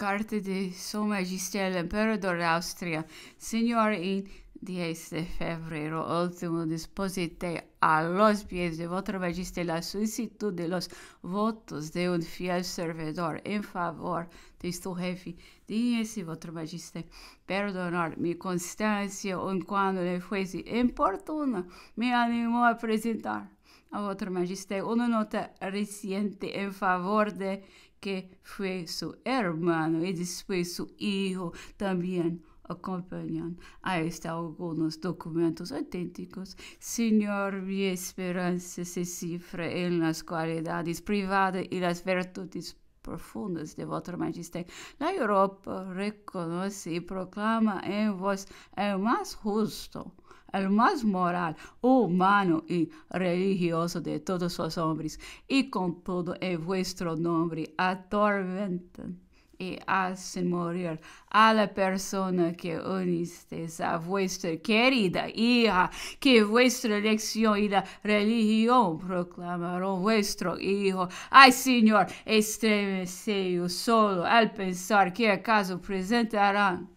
Carta de Su Majestad el Emperador de Austria, señor en em 10 de febrero último deposité a los pies de vuestra majestad la solicitud de los votos de un fiel servidor en favor de su este jefe. Dígase, vuestra majestad, perdonar mi constancia en cuando le fuese importuna, me animó a presentar a vuestra majestad una nota reciente en favor de que foi seu hermano e depois seu filho também acompanhando a esta alguns documentos autênticos, senhor, minha esperança se cifra em las qualidades privadas e las virtudes profundas de vossa majestade. A Europa reconhece e proclama em vós é o mais justo el más moral, humano y religioso de todos los hombres, y con todo en vuestro nombre atormentan y hacen morir a la persona que unisteis a vuestra querida hija, que vuestra elección y la religión proclamaron vuestro hijo. Ay, Señor, estremeceu solo al pensar que acaso presentarán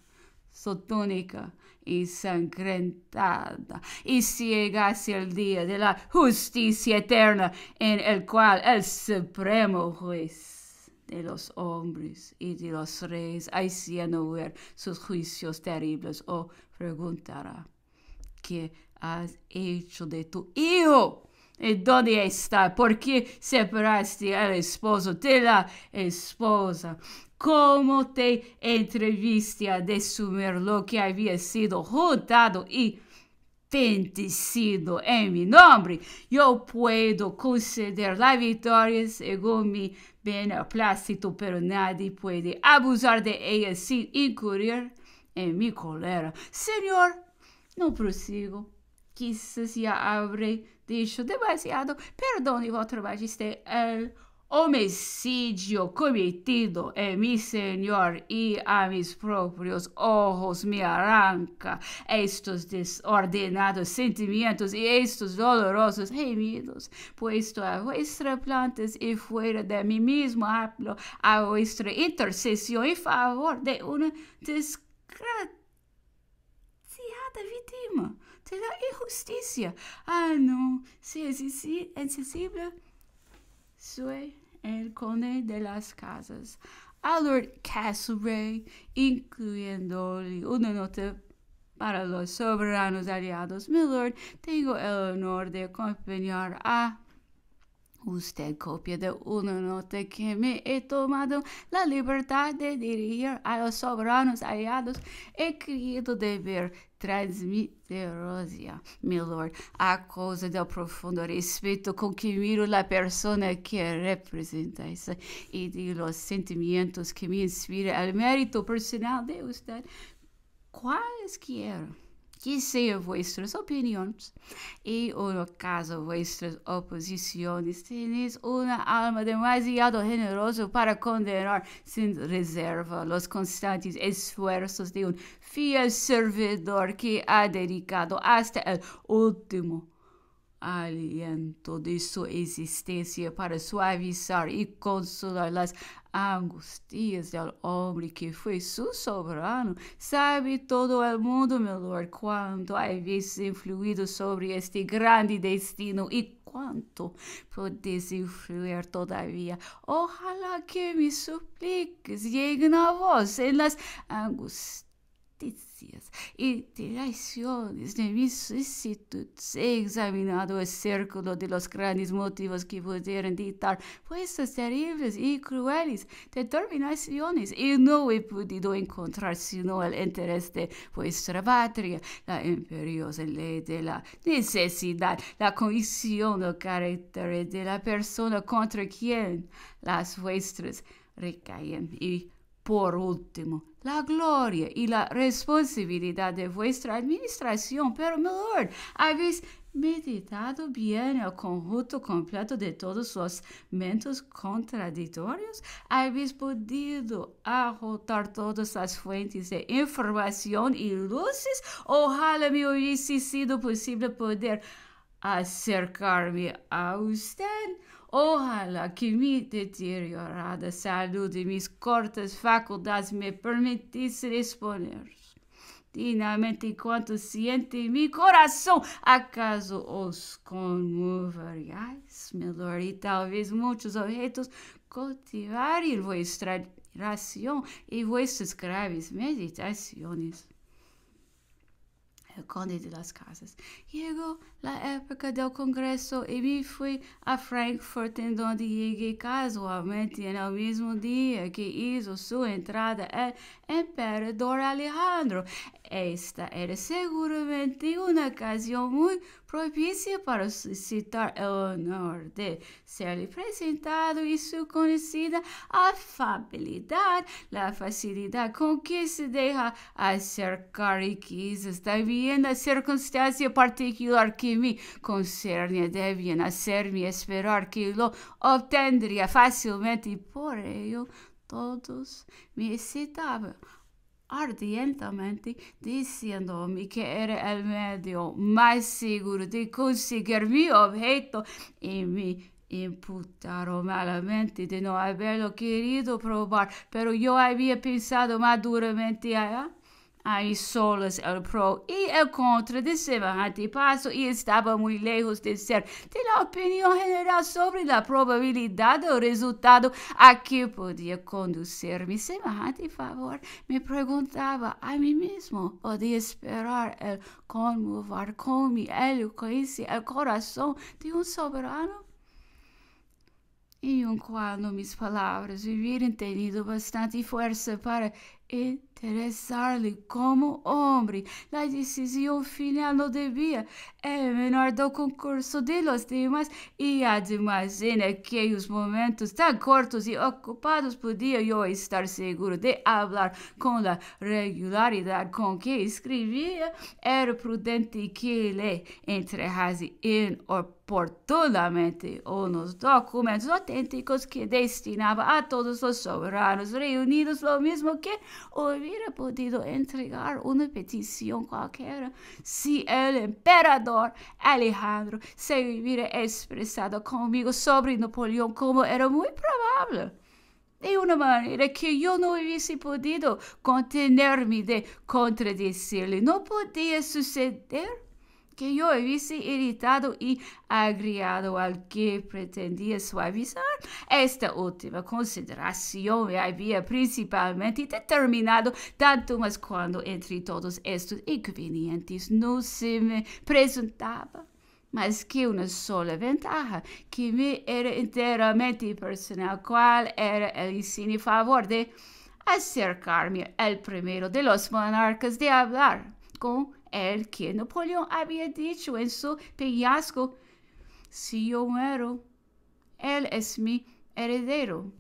sotónica y sangrentada, y llegase el día de la justicia eterna en el cual el supremo juez de los hombres y de los reyes haciendo ver sus juicios terribles o preguntará, ¿qué has hecho de tu hijo? ¿Y dónde está? ¿Por qué separaste al esposo de la esposa? ¿Cómo te entreviste a desumir lo que había sido juntado y bendecido en mi nombre? Yo puedo conceder la victoria según mi beneplácito, pero nadie puede abusar de ella sin incurrir en mi cólera. Señor, no prosigo Quizás ya habré dicho demasiado, perdone vuestra majestad el homicidio cometido en mi señor y a mis propios ojos me arranca estos desordenados sentimientos y estos dolorosos gemidos, puesto a vuestras plantas y fuera de mí mismo hablo a vuestra intercesión en favor de una desgracia víctima de la injusticia. Ah, no, si es insensible, soy el conde de las casas. A Lord Castlereagh, incluyendo una nota para los soberanos aliados. Mi Lord, tengo el honor de acompañar a Usted copia de uno nota que me he tomado la libertad de dirigir a los soberanos aliados. He querido deber transmiterosia, meu lord, a causa do profundo respeito com que miro a persona que representa e de los sentimentos que me inspira ao mérito personal de usted, quaisquer. Que sejam vossas opiniões e, no caso vossas oposições. Tenho tenéis alma demasiado generosa para condenar sem reserva os constantes esforços de um fiel servidor que ha dedicado até o último aliento de sua existência para suavizar e consolar as angustias del hombre que foi su soberano, sabe todo el mundo, meu Lord, quanto hay visto influído sobre este grande destino e quanto podes influir todavia. Ojalá que me supliques lleguen a vos en las angustias de y traiciones de mis institutos he examinado el círculo de los grandes motivos que pudieron dictar puestas terribles y crueles determinaciones y no he podido encontrar sino el interés de vuestra patria, la imperiosa ley de la necesidad, la condición o carácter de la persona contra quien las vuestras recaen y Por último, la gloria y la responsabilidad de vuestra administración, pero mejor, habéis meditado bien el conjunto completo de todos los mentos contradictorios, habéis podido agotar todas las fuentes de información y luces, ojalá me hubiese sido posible poder acercarme a usted Ojalá que mi deteriorada salud y mis cortas facultades me permitisse responder. Dignamente quanto siente mi coração, acaso os conmoveríais, melhor e talvez muitos objetos cultivarem vuestra ração e vossas graves meditações. Conde de las Casas. Chegou a época do Congresso e me fui a Frankfurt, em donde cheguei casualmente e no mesmo dia que hizo sua entrada o Imperador Alejandro. Esta era seguramente uma ocasião muito propícia para solicitar é o honor de ser lhe apresentado e sua conhecida afabilidade, a facilidade com que se deixa acercar riquezas, também a circunstância particular que me concerne devia hacer-me esperar que lo obtendria facilmente e por ello todos me excitavam ardientemente dicendomi che era il medio mais sicuro di conseguirmi oggetto e mi imputarono malamente di non averlo querido provar, però io había pensato más a... allá. Aí Solas, el pro e el contra ah, de semelhante passo e estava muito lejos de ser de a opinião general sobre a probabilidade do resultado a que podia conduzir-me. semelhante favor. Me perguntava a mim mesmo. Podia esperar el conmover com mi elocuencia el coração de um soberano? E um qual mis palavras hubieran tenido bastante força para interessar-lhe como homem. La decisão final não devia é menor do concurso de los demás e además em aqueles momentos tão cortos e ocupados podia eu estar seguro de hablar com la regularidade com que escrevia Era prudente que le entregase en or oportunamente uns documentos autênticos que destinava a todos os soberanos reunidos, lo mesmo que hubiera podido entregar uma petição qualquer se o imperador Alejandro se hubiera expressado comigo sobre Napoleão, como era muito provável de uma maneira que eu não hubiese podido contener-me de contradizer-lhe. Não podia suceder que yo hubiese irritado y agriado al que pretendía suavizar. Esta última consideración me había principalmente determinado, tanto más cuando entre todos estos inconvenientes no se me presentaba mas que una sola ventaja, que me era enteramente personal, cual era el insigne favor de acercarme al primero de los monarcas de hablar con el que Napoleón había dicho en su pellizco, si yo muero, él es mi heredero.